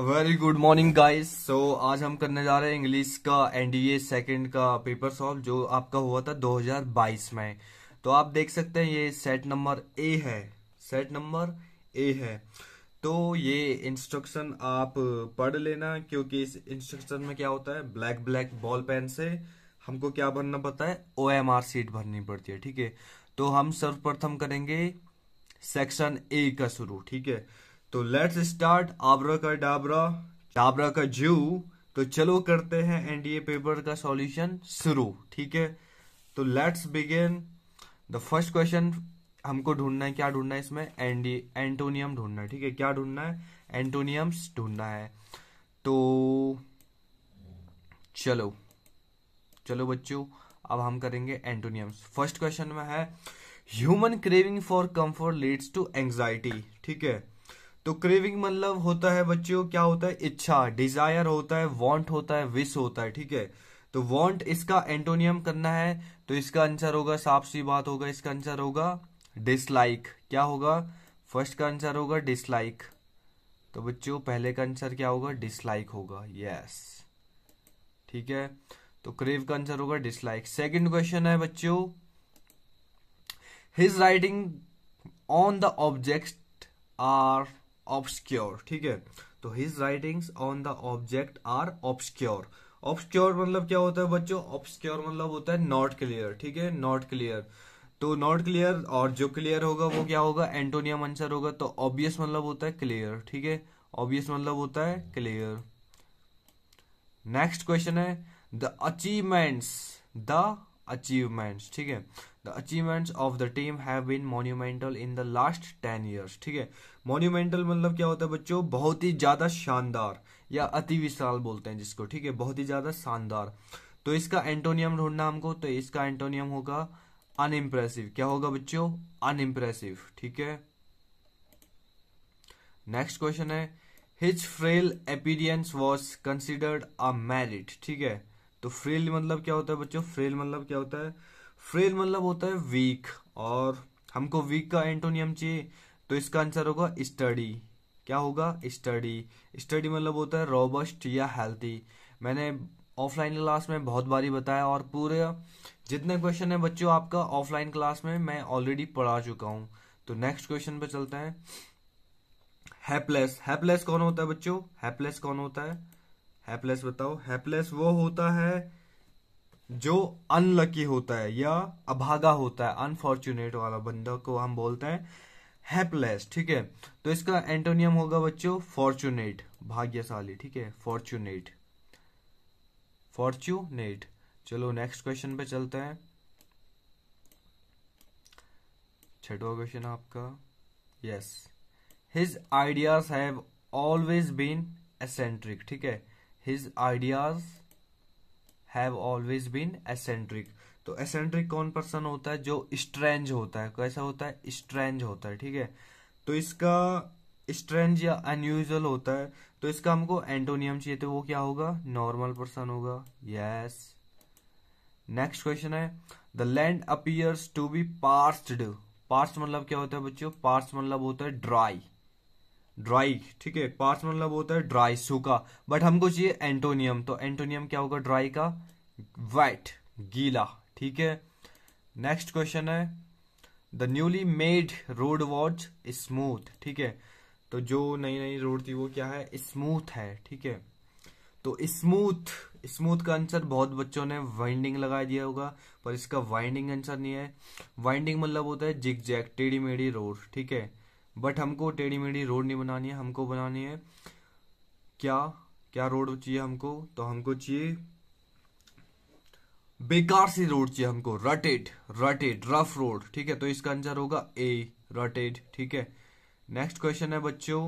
very good morning guys so आज हम करने जा रहे हैं इंग्लिश का एनडीए सेकंड का पेपर सॉल्व जो आपका हुआ था 2022 में तो आप देख सकते हैं ये सेट नंबर ए है सेट नंबर ए है तो ये इंस्ट्रक्शन आप पढ़ लेना क्योंकि इस इंस्ट्रक्शन में क्या होता है ब्लैक ब्लैक बॉल पेन से हमको क्या भरना पड़ता है ओ एम आर सीट भरनी पड़ती है ठीक है तो हम सर्वप्रथम करेंगे सेक्शन ए का शुरू ठीक है तो लेट्स स्टार्ट आबरा का डाबरा डाबरा का जू तो चलो करते हैं एनडीए पेपर का सॉल्यूशन शुरू ठीक है तो let's begin the first question हमको ढूंढना है क्या ढूंढना है इसमें एनडी एंटोनियम ढूंढना है ठीक है क्या ढूंढना है एंटोनियम्स ढूंढना है तो चलो चलो बच्चों अब हम करेंगे एंटोनियम्स फर्स्ट क्वेश्चन में है human craving for comfort leads to anxiety ठीक है तो क्रेविंग मतलब होता है बच्चों क्या होता है इच्छा डिजायर होता है वांट होता है विश होता है ठीक है तो वांट इसका एंटोनियम करना है तो इसका आंसर होगा साफ सी बात होगा इसका आंसर होगा डिसलाइक क्या होगा फर्स्ट का आंसर होगा डिसलाइक तो बच्चों पहले का आंसर क्या होगा डिसलाइक होगा यस ठीक है तो क्रेव का आंसर होगा डिसलाइक सेकंड क्वेश्चन है बच्चों his writing on the object are obscure ठीक है तो his writings on the object are obscure obscure मतलब क्या होता है बच्चों ऑब्सक्योर मतलब होता है नॉट क्लियर ठीक है नॉट क्लियर तो नॉट क्लियर और जो क्लियर होगा वो क्या होगा एंटोनियम आंसर होगा तो ऑब्वियस मतलब होता है क्लियर ठीक है ऑब्वियस मतलब होता है क्लियर नेक्स्ट क्वेश्चन है द अचीवमेंट्स द अचीवमेंट्स ठीक है the achievements of the team have been monumental in the last ten years ठीक है मोन्यूमेंटल मतलब क्या होता है बच्चों बहुत ही ज़्यादा शानदार या अति विशाल बोलते हैं जिसको ठीक है बहुत ही ज़्यादा शानदार तो इसका एंटोनियम ढूंढना हमको तो इसका एंटोनियम होगा अनइम्प्रेसिव क्या होगा बच्चों अनइम्प्रेसिव ठीक है नेक्स्ट क्वेश्चन है his frail appearance was considered a merit ठीक है तो फ्रेल मतलब क्या होता है बच्चों फ्रेल मतलब क्या होता है फ्रेल मतलब होता है वीक और हमको वीक का एंटोनियम चाहिए तो इसका आंसर होगा स्टडी क्या होगा स्टडी स्टडी मतलब होता है रोबस्ट या हेल्थी मैंने ऑफलाइन क्लास में बहुत बारी बताया और पूरे जितने क्वेश्चन है बच्चों आपका ऑफलाइन क्लास में मैं ऑलरेडी पढ़ा चुका हूं तो नेक्स्ट क्वेश्चन पे चलते हैं हैप्लेस हैप्लेस कौन होता है बच्चों हैप्लेस कौन होता है हैपलेस बताओ हैप्लेस वो होता है जो अनलकी होता है या अभागा होता है अनफॉर्चुनेट वाला बंदा को हम बोलते हैं हैपलेस ठीक है तो इसका एंटोनियम होगा बच्चों फॉर्चुनेट भाग्यशाली ठीक है फॉर्चुनेट फॉर्चुनेट चलो नेक्स्ट क्वेश्चन पे चलते हैं छठवा क्वेश्चन आपका yes his ideas have always been eccentric ठीक है his ideas have always been eccentric तो एसेंट्रिक कौन पर्सन होता है जो स्ट्रेंज होता है कैसा होता है स्ट्रेंज होता है ठीक है तो इसका स्ट्रेंज या अनयूजल होता है तो इसका हमको एंटोनियम चाहिए तो वो क्या होगा नॉर्मल पर्सन होगा यस नेक्स्ट क्वेश्चन है the land appears to be parched parched मतलब क्या होता है बच्चों पार्स्ड मतलब होता है ड्राई ड्राई ठीक है पार्स मतलब होता है ड्राई सूखा बट हमको चाहिए एंटोनियम तो एंटोनियम क्या होगा ड्राई का वाइट गीला ठीक है नेक्स्ट क्वेश्चन है the newly made road was smooth ठीक है तो जो नई नई रोड थी वो क्या है स्मूथ है ठीक है तो स्मूथ स्मूथ का आंसर बहुत बच्चों ने वाइंडिंग लगा दिया होगा पर इसका वाइंडिंग आंसर नहीं है वाइंडिंग मतलब होता है जिग जैक टेढ़ी मेढ़ी रोड ठीक है बट हमको टेढ़ी मेढ़ी रोड नहीं बनानी है हमको बनानी है क्या क्या रोड चाहिए हमको तो हमको चाहिए बेकार सी रोड चाहिए हमको रटेड रटेड रफ रोड ठीक है तो इसका आंसर होगा ए रटेड ठीक है नेक्स्ट क्वेश्चन है बच्चों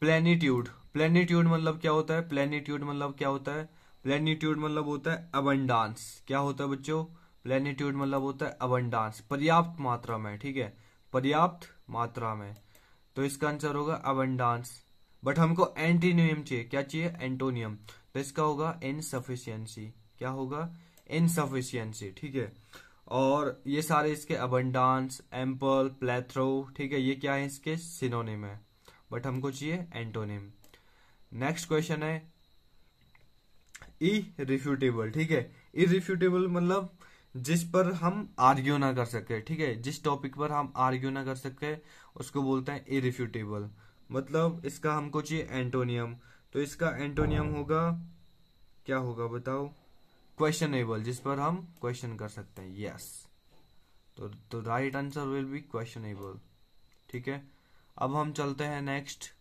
प्लेनिट्यूड प्लेनिट्यूड मतलब क्या होता है प्लेनिट्यूड मतलब क्या होता है प्लेनिट्यूड मतलब होता है अबंडांस क्या होता है बच्चों प्लेनिट्यूड मतलब होता है अबंडांस पर्याप्त मात्रा में ठीक है पर्याप्त मात्रा में तो इसका आंसर होगा अबंडांस बट हमको एंटीनियम चाहिए क्या चाहिए एंटोनियम तो इसका होगा इनसफिशियंसी क्या होगा इनसफिशियंसी ठीक है और ये सारे इसके अबंडांस एम्पल प्लेथ्रो ठीक है ये क्या है इसके सिनोनिम है बट हमको चाहिए एंटोनिम नेक्स्ट क्वेश्चन है इ रिफ्यूटेबल ठीक है इ रिफ्यूटेबल मतलब जिस पर हम आर्ग्यू ना कर सके ठीक है जिस टॉपिक पर हम आर्ग्यू ना कर सके उसको बोलते हैं इरिफ्यूटेबल मतलब इसका हमको चाहिए एंटोनियम तो इसका एंटोनियम होगा क्या होगा बताओ क्वेश्चनेबल जिस पर हम क्वेश्चन कर सकते हैं यस तो तो right answer will be questionable ठीक है अब हम चलते हैं नेक्स्ट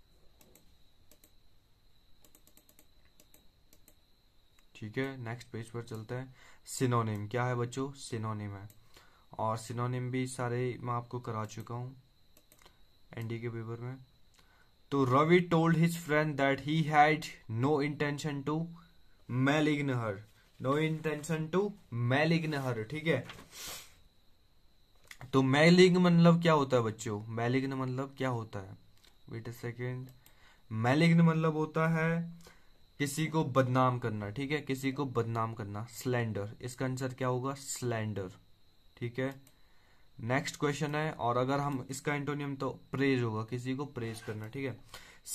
ठीक है नेक्स्ट पेज पर चलते हैं सिनोनिम क्या है बच्चों सिनोनिम है और सिनोनिम भी सारे मैं आपको करा चुका हूँ एनडी के पेपर में तो Ravi told his friend that he had no intention to malign her no intention to malign her ठीक है तो मेलिग्न मतलब क्या होता है बच्चों मेलिग्न मतलब क्या होता है वेट अ सेकेंड मेलिग्न मतलब होता है किसी को बदनाम करना ठीक है किसी को बदनाम करना स्लेंडर इसका आंसर क्या होगा स्लेंडर ठीक है नेक्स्ट क्वेश्चन है और अगर हम इसका एंटोनियम तो प्रेज होगा किसी को प्रेज करना ठीक है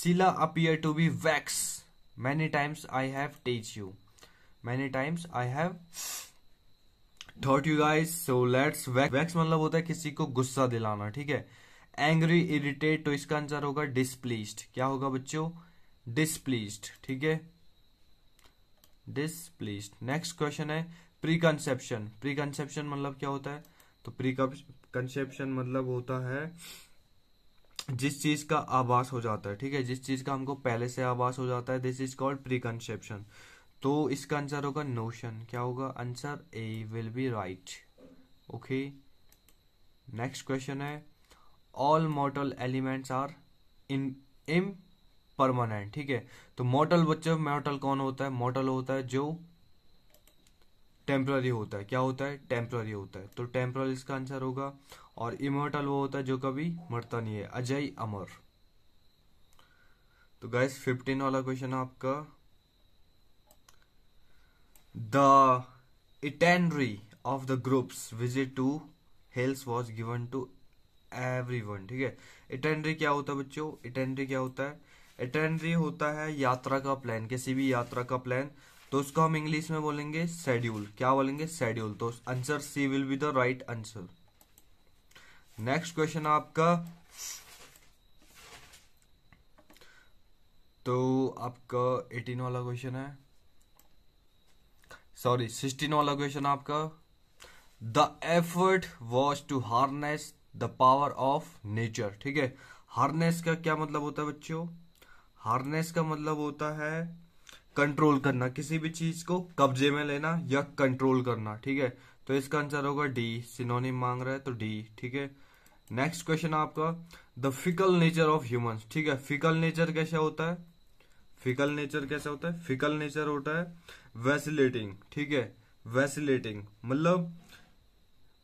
Sheila appear to be vexed many times I have teach you many times I have thought you guys so let's vexed मतलब होता है किसी को गुस्सा दिलाना ठीक है एंग्री इरिटेट तो इसका आंसर होगा डिसप्लेस्ड क्या होगा बच्चों डिसप्लीज्ड ठीक है डिसप्लीज्ड नेक्स्ट क्वेश्चन है प्री कंसेप्शन प्री कंसेप्शन मतलब क्या होता है तो प्री कंसेप्शन मतलब होता है जिस चीज का आभास हो जाता है ठीक है जिस चीज का हमको पहले से आभास हो जाता है this is called preconception तो इसका आंसर होगा नोशन क्या होगा answer A will be right okay next question है all mortal elements are in impermanent ठीक है तो मॉडल बच्चे मॉडल कौन होता है मॉडल होता है जो टेम्प्ररी होता है क्या होता है टेम्प्ररी होता है तो टेम्प्ररी इसका आंसर होगा और इमोटल वो होता है जो कभी मरता नहीं है अजय अमर तो गाइस फिफ्टीन वाला क्वेश्चन आपका the itinerary of the groups visit to hills was given to every one ठीक है इटेनरी क्या होता है बच्चों इटेनरी क्या होता है इटेंडरी होता है यात्रा का प्लान किसी भी यात्रा का प्लान तो उसको हम इंग्लिश में बोलेंगे शेड्यूल क्या बोलेंगे शेड्यूल तो answer C will be the right answer next question आपका तो आपका एटीन वाला क्वेश्चन है सॉरी सिक्सटीन वाला क्वेश्चन आपका the effort was to harness the power of nature ठीक है हार्नेस का क्या मतलब होता है बच्चों हार्नेस का मतलब होता है कंट्रोल करना किसी भी चीज को कब्जे में लेना या कंट्रोल करना ठीक है तो इसका आंसर होगा डी सिनोनिम मांग रहा है तो डी ठीक है नेक्स्ट क्वेश्चन आपका the fickle nature of human ठीक है फिकल नेचर कैसा होता है फिकल नेचर कैसा होता है फिकल नेचर होता है वेसिलेटिंग ठीक है वेसिलेटिंग मतलब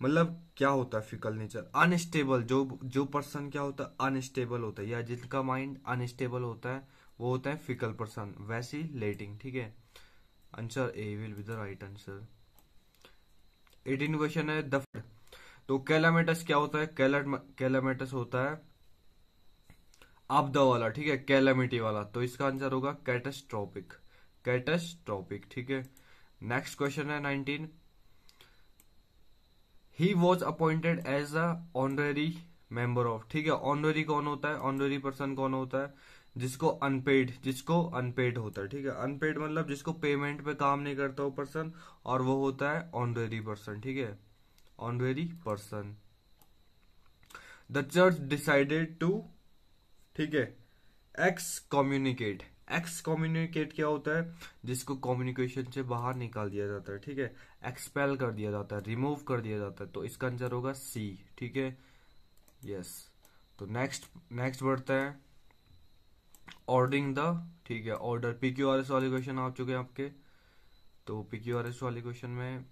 मतलब क्या होता है फिकल नेचर अनस्टेबल जो जो पर्सन क्या होता है अनस्टेबल होता है या जिनका माइंड अनस्टेबल होता है वो होता है फिकल पर्सन वैसी लेटिंग ठीक है answer A will be the right answer eighteen question है दफड़ तो कैलामेटस क्या होता है कैलामेटस होता है आपदा वाला ठीक है कैलामिटी वाला तो इसका आंसर होगा कैटेस्ट्रॉपिक कैटेस्ट्रॉपिक ठीक है नेक्स्ट क्वेश्चन है nineteen he was appointed as a honorary member of ठीक है ऑनरेरी कौन होता है ऑनरेरी पर्सन कौन होता है जिसको अनपेड जिसको अनपेड होता है ठीक है अनपेड मतलब जिसको पेमेंट पे काम नहीं करता वो पर्सन और वो होता है ऑनरेरी पर्सन ठीक है honorary person the church decided to ठीक है एक्स कम्युनिकेट एक्स कम्युनिकेट क्या होता है जिसको कम्युनिकेशन से बाहर निकाल दिया जाता है ठीक है एक्सपेल कर दिया जाता है रिमूव कर दिया जाता है तो इसका आंसर होगा सी ठीक है यस तो नेक्स्ट नेक्स्ट बढ़ता है ऑर्डरिंग द ठीक है order P Q R S वाले क्वेश्चन आ चुके हैं आपके तो पी क्यू आर एस वाले क्वेश्चन में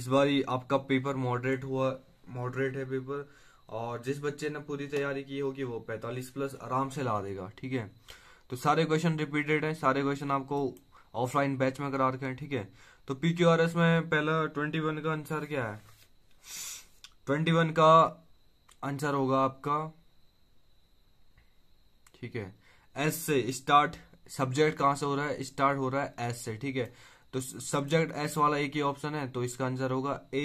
इस बार आपका पेपर मॉडरेट हुआ मॉडरेट है पेपर और जिस बच्चे ने पूरी तैयारी की होगी वो 45 प्लस आराम से ला देगा ठीक है तो सारे क्वेश्चन रिपीटेड है सारे क्वेश्चन आपको ऑफलाइन बैच में करा रखे हैं ठीक है तो पी क्यू आर एस में पहला ट्वेंटी वन का आंसर क्या है ट्वेंटी वन का आंसर होगा आपका ठीक है एस से स्टार्ट सब्जेक्ट कहां से हो रहा है स्टार्ट हो रहा है एस से ठीक है तो सब्जेक्ट एस वाला एक ही ऑप्शन है तो इसका आंसर होगा ए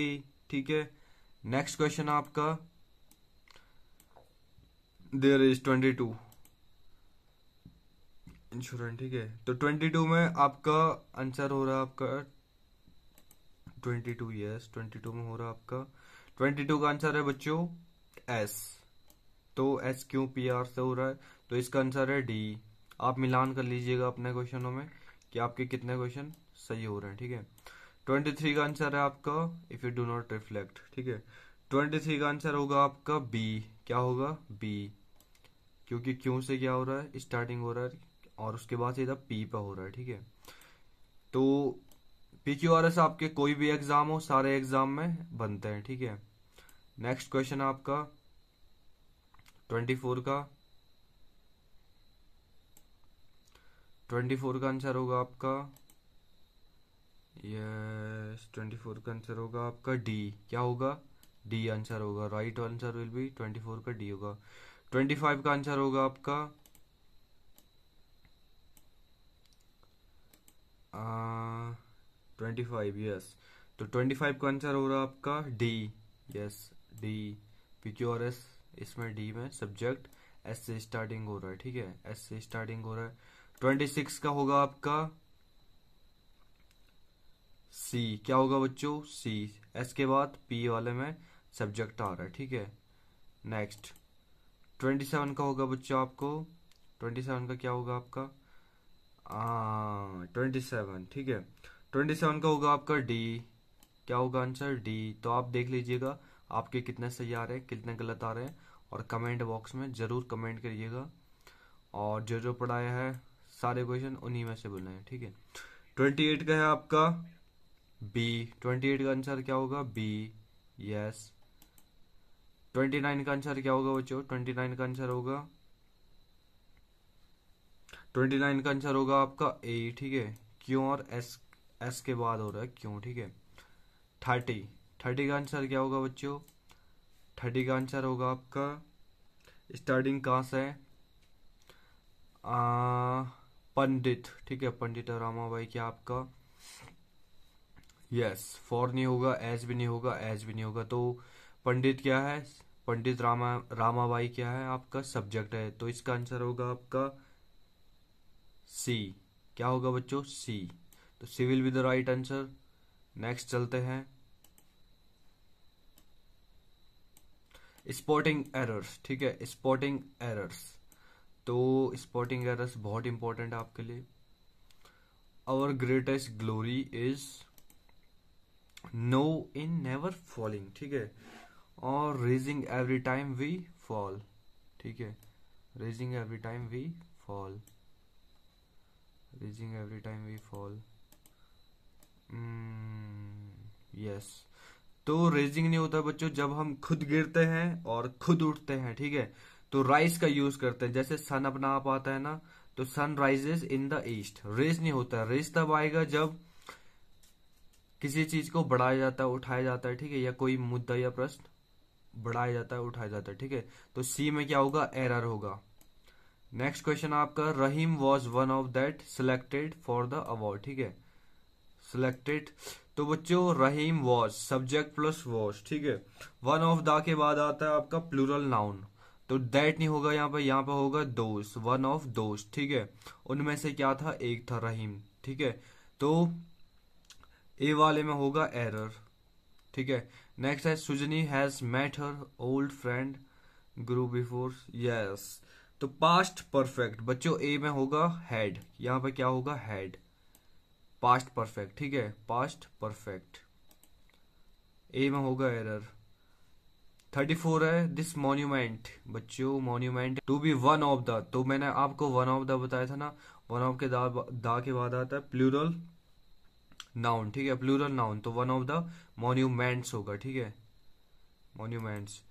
ठीक है नेक्स्ट क्वेश्चन आपका there is twenty two insurance ठीक है तो ट्वेंटी टू में आपका आंसर हो रहा है आपका twenty two yes twenty two में हो रहा है आपका ट्वेंटी टू का आंसर है बच्चों एस तो एस क्यों पी आर से हो रहा है तो इसका आंसर है डी आप मिलान कर लीजिएगा अपने क्वेश्चनों में कि आपके कितने क्वेश्चन सही हो रहे हैं ठीक है ट्वेंटी थ्री का आंसर है आपका if you do not reflect ठीक है ट्वेंटी थ्री का आंसर होगा आपका बी क्या होगा बी क्योंकि क्यों से क्या हो रहा है स्टार्टिंग हो रहा है और उसके बाद सीधा पी पर हो रहा है ठीक है तो पी क्यू आर एस आपके कोई भी एग्जाम हो सारे एग्जाम में बनते हैं ठीक है नेक्स्ट क्वेश्चन आपका ट्वेंटी फोर का ट्वेंटी फोर का आंसर होगा आपका यस ट्वेंटी फोर का आंसर होगा आपका डी क्या होगा डी आंसर होगा right answer will be twenty four का डी होगा ट्वेंटी फाइव का आंसर होगा आपका ट्वेंटी फाइव यस तो ट्वेंटी फाइव का आंसर हो रहा आपका D yes D P Q R S इसमें डी में सब्जेक्ट एस से स्टार्टिंग हो रहा है ठीक है एस से स्टार्टिंग हो रहा है ट्वेंटी सिक्स का होगा आपका सी क्या होगा बच्चों सी एस के बाद पी वाले में सब्जेक्ट आ रहा है ठीक है नेक्स्ट ट्वेंटी सेवन का होगा बच्चों आपको ट्वेंटी सेवन का क्या होगा आपका ट्वेंटी सेवन ठीक है ट्वेंटी सेवन का होगा आपका डी क्या होगा आंसर डी तो आप देख लीजिएगा आपके कितने सही आ रहे हैं कितने गलत आ रहे हैं और कमेंट बॉक्स में ज़रूर कमेंट करिएगा और जो जो पढ़ाया है सारे क्वेश्चन उन्हीं में से बोले ठीक है ट्वेंटी एट का है आपका बी ट्वेंटी एट का आंसर क्या होगा बी यस ट्वेंटी नाइन का आंसर क्या होगा बच्चों ट्वेंटी नाइन का आंसर होगा ट्वेंटी नाइन का आंसर होगा आपका ए ठीक है क्यों और एस एस के बाद हो रहा है क्यों ठीक है थर्टी थर्टी का आंसर क्या होगा बच्चों थर्टी का आंसर होगा आपका स्टार्टिंग कहाँ से है पंडित ठीक है पंडित रामा भाई क्या आपका यस फॉर नहीं होगा एस भी नहीं होगा एस भी नहीं होगा तो पंडित क्या है पंडित रामा रामाबाई क्या है आपका सब्जेक्ट है तो इसका आंसर होगा आपका सी क्या होगा बच्चों सी तो C will be the right answer next चलते हैं स्पॉटिंग एरर्स ठीक है स्पॉटिंग एरर्स तो स्पॉटिंग एरर्स बहुत इंपॉर्टेंट है आपके लिए our greatest glory is no in never falling ठीक है और raising every time we fall ठीक है raising every time we fall raising every time we fall yes तो रेजिंग नहीं होता बच्चों जब हम खुद गिरते हैं और खुद उठते हैं ठीक है तो राइज का यूज करते हैं जैसे सन अपना आप आता है ना तो sun rises in the east raise नहीं होता रेज तब आएगा जब किसी चीज को बढ़ाया जाता है उठाया जाता है ठीक है या कोई मुद्दा या प्रश्न बढ़ाया जाता है उठाया जाता है ठीक है तो सी में क्या होगा एरर होगा नेक्स्ट क्वेश्चन आपका Rahim was one of that selected for the award ठीक है सिलेक्टेड तो बच्चों Rahim was subject plus was ठीक है वन ऑफ द के बाद आता है आपका प्लूरल नाउन तो डेट नहीं होगा यहाँ पर यहाँ पर होगा दोस्त वन ऑफ दोस्त ठीक है उनमें से क्या था एक था रहीम ठीक है तो ए वाले में होगा एरर ठीक है नेक्स्ट है Sujani has met her old friend grew before yes तो पास्ट परफेक्ट बच्चों ए में होगा हेड यहाँ पर क्या होगा हेड पास्ट परफेक्ट ठीक है पास्ट परफेक्ट ए में होगा एरर थर्टी फोर है दिस मोन्यूमेंट बच्चों monument to be one of the तो मैंने आपको वन ऑफ द बताया था ना वन ऑफ के दा, दा के बाद आता है प्लूरल नाउन ठीक है प्लूरल नाउन तो वन ऑफ द मोन्यूमेंट्स होगा ठीक है मोन्यूमेंट्स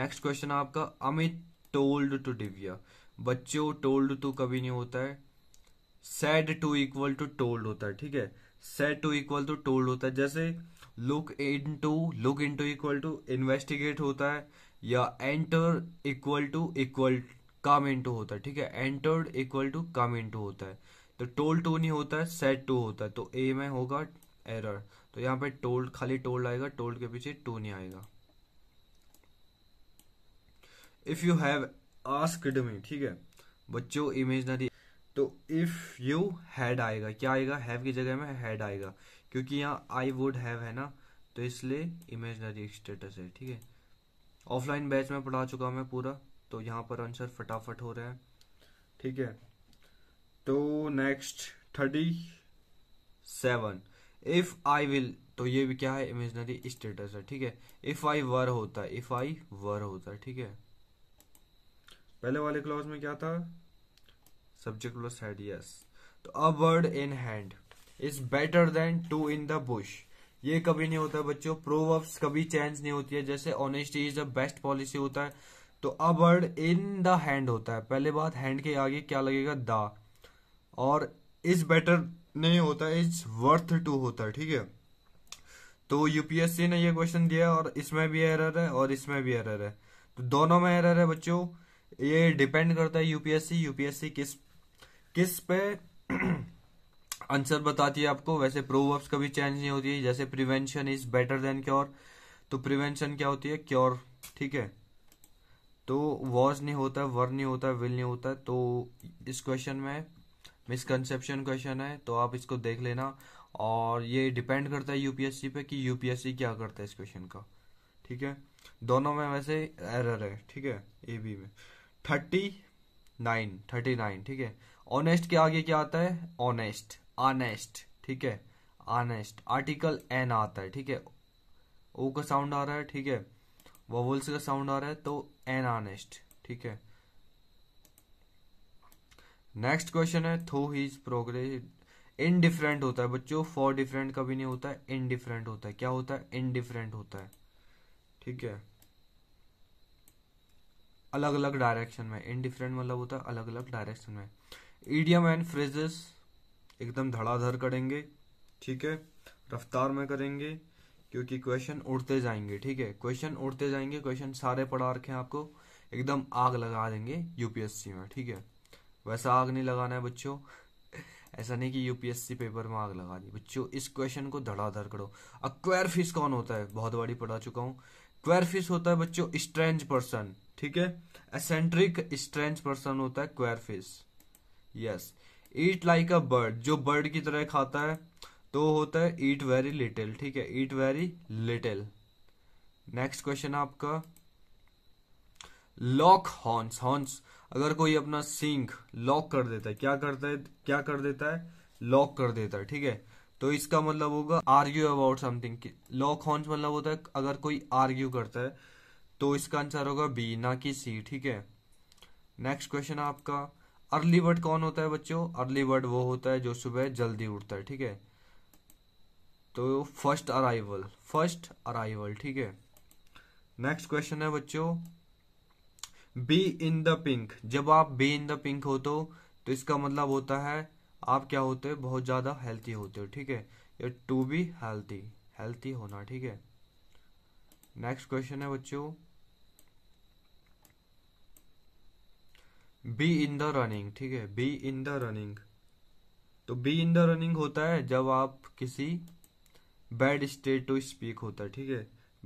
नेक्स्ट क्वेश्चन आपका अमित टोल्ड टू डिविया बच्चों टोल्ड टू कभी नहीं होता है said to equal to told होता है ठीक है said to equal to told होता है जैसे look in to look in to equal to investigate होता है या enter equal to equal come in to होता है ठीक है entered equal to come in to होता है तो टोल टू नहीं होता है सेट टू होता है तो ए में होगा एरर तो यहाँ पे टोल खाली टोल्ड आएगा टोल्ड के पीछे टू नहीं आएगा if you have asked me ठीक है बच्चों इमेजनरी तो इफ़ यू हैड आएगा क्या आएगा हैव की जगह में हैड आएगा क्योंकि यहाँ आई वुड हैव है ना तो इसलिए इमेजनरी स्टेटस है ठीक है ऑफलाइन बैच में पढ़ा चुका मैं पूरा तो यहाँ पर आंसर फटाफट हो रहा है ठीक है तो next thirty seven if I will तो ये भी क्या है इमेजनरी स्टेटस है ठीक है इफ आई वर होता है इफ आई वर होता है ठीक है पहले वाले क्लॉज में क्या था सब्जेक्ट प्लस हेड यस तो a word in hand is better than two in the bush ये कभी नहीं होता बच्चों प्रोवर्ब्स कभी चेंज नहीं होती है जैसे honesty is the best policy होता है तो a word in the hand होता है पहले बात हैंड के आगे क्या लगेगा द और इज बेटर नहीं होता इज वर्थ टू होता है ठीक है तो यूपीएससी ने ये क्वेश्चन दिया और इसमें भी एरर है और इसमें भी एरर है तो दोनों में एरर है बच्चों ये डिपेंड करता है यूपीएससी यूपीएससी किस किस पे आंसर बताती है आपको वैसे प्रोवर्ब्स कभी चेंज नहीं होती है जैसे prevention is better than cure तो प्रिवेंशन क्या होती है क्योर ठीक है तो वॉज नहीं होता है वर नहीं होता है विल नहीं होता है तो इस क्वेश्चन में मिसकनसेप्शन क्वेश्चन है तो आप इसको देख लेना और ये डिपेंड करता है यूपीएससी पे कि यूपीएससी क्या करता है इस क्वेश्चन का ठीक है दोनों में वैसे एरर है ठीक है ए बी में थर्टी नाइन थर्टी नाइन ठीक है ऑनेस्ट के आगे क्या आता है ऑनेस्ट आनेस्ट ठीक है आनेस्ट आर्टिकल एन आता है ठीक है ओ का साउंड आ रहा है ठीक है वोवल्स का साउंड आ रहा है तो एन आनेस्ट ठीक है नेक्स्ट क्वेश्चन है थ्रो हीज प्रोग्रेस इनडिफरेंट होता है बच्चों फॉर डिफरेंट कभी नहीं होता है इनडिफरेंट होता है क्या होता है इनडिफरेंट होता है ठीक है अलग अलग डायरेक्शन में इनडिफरेंट मतलब होता है अलग अलग डायरेक्शन में ईडियम एंड फ्रेजेस एकदम धड़ाधड़ करेंगे ठीक है रफ्तार में करेंगे क्योंकि क्वेश्चन उड़ते जाएंगे ठीक है क्वेश्चन उड़ते जाएंगे क्वेश्चन सारे पढ़ा रखे हैं आपको एकदम आग लगा देंगे यूपीएससी में ठीक है वैसा आग नहीं लगाना है बच्चों ऐसा नहीं कि यूपीएससी पेपर में आग लगा दी बच्चों इस क्वेश्चन को धड़ाधड़ करो अक्वायर फिश कौन होता है बहुत बड़ी पढ़ा चुका हूँ क्वेर फिश होता है बच्चों स्ट्रेंज पर्सन ठीक है एसेंट्रिक स्ट्रेंज पर्सन होता है queer fish yes eat like a bird जो बर्ड की तरह खाता है तो होता है ईट वेरी लिटिल ठीक है eat very little next question आपका लॉक हॉर्न्स हॉर्न्स अगर कोई अपना सिंह लॉक कर देता है क्या करता है क्या कर देता है लॉक कर देता है ठीक है तो इसका मतलब होगा argue about something lock horns मतलब होता है अगर कोई आर्ग्यू करता है तो इसका आंसर होगा बी ना कि सी ठीक है नेक्स्ट क्वेश्चन आपका अर्ली बर्ड कौन होता है बच्चों अर्ली बर्ड वो होता है जो सुबह जल्दी उठता है ठीक है तो फर्स्ट अराइवल फर्स्ट अराइवल ठीक है नेक्स्ट क्वेश्चन है बच्चों बी इन द पिंक जब आप बी इन द पिंक हो तो तो इसका मतलब होता है आप क्या होते हो बहुत ज़्यादा हेल्थी होते हो ठीक है या टू बी हेल्थी हेल्थी होना ठीक है नेक्स्ट क्वेश्चन है बच्चों बी इन द रनिंग ठीक है बी इन द रनिंग तो बी इन द रनिंग होता है जब आप किसी बैड स्टेट टू स्पीक होता है ठीक है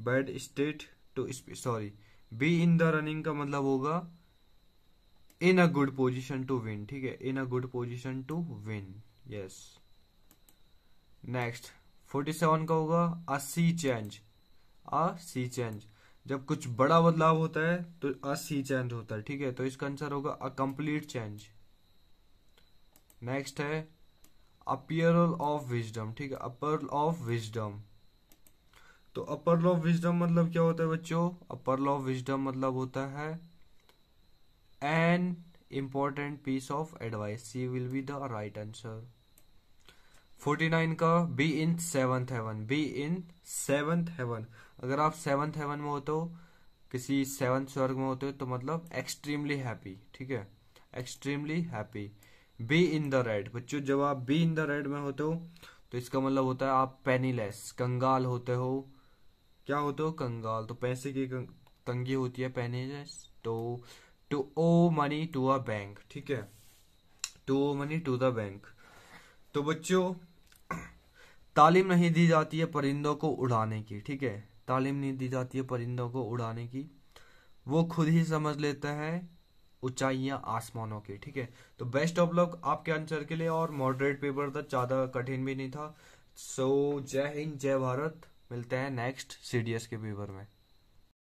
bad state to speak sorry be in the running का मतलब होगा in a good position to win ठीक है in a good position to win yes next forty seven का होगा अ सी चेंज अ सी चेंज जब कुछ बड़ा बदलाव होता है तो अ चेंज होता है ठीक है तो इसका आंसर होगा अ कंप्लीट चेंज नेक्स्ट है अपियर ऑफ विजडम ठीक है अपर ऑफ विजडम तो अपर लॉ ऑफ विजडम मतलब क्या होता है बच्चों अपर लॉ ऑफ विजडम मतलब होता है an important piece of advice C will be the right answer forty nine का be in seventh heaven be in seventh heaven अगर आप सेवन्थ हेवन में होते हो तो, किसी सेवन्थ स्वर्ग में होते हो तो, तो मतलब एक्सट्रीमली हैप्पी ठीक है extremely happy be in the red बच्चों जब आप बी इन द रेड में होते हो तो इसका मतलब होता है आप पेनीलेस कंगाल होते हो क्या होते हो कंगाल तो पैसे की तंगी होती है पेनीलेस तो to owe money to a bank ठीक है to owe money to the bank तो बच्चों तालीम नहीं दी जाती है परिंदों को उड़ाने की ठीक है तालीम नहीं दी जाती है परिंदों को उड़ाने की वो खुद ही समझ लेते हैं ऊंचाइयां आसमानों की ठीक है तो बेस्ट ऑफ लक आपके आंसर के लिए और मॉडरेट पेपर था ज़्यादा कठिन भी नहीं था सो जय हिंद जय भारत मिलते हैं नेक्स्ट सीडीएस के पेपर में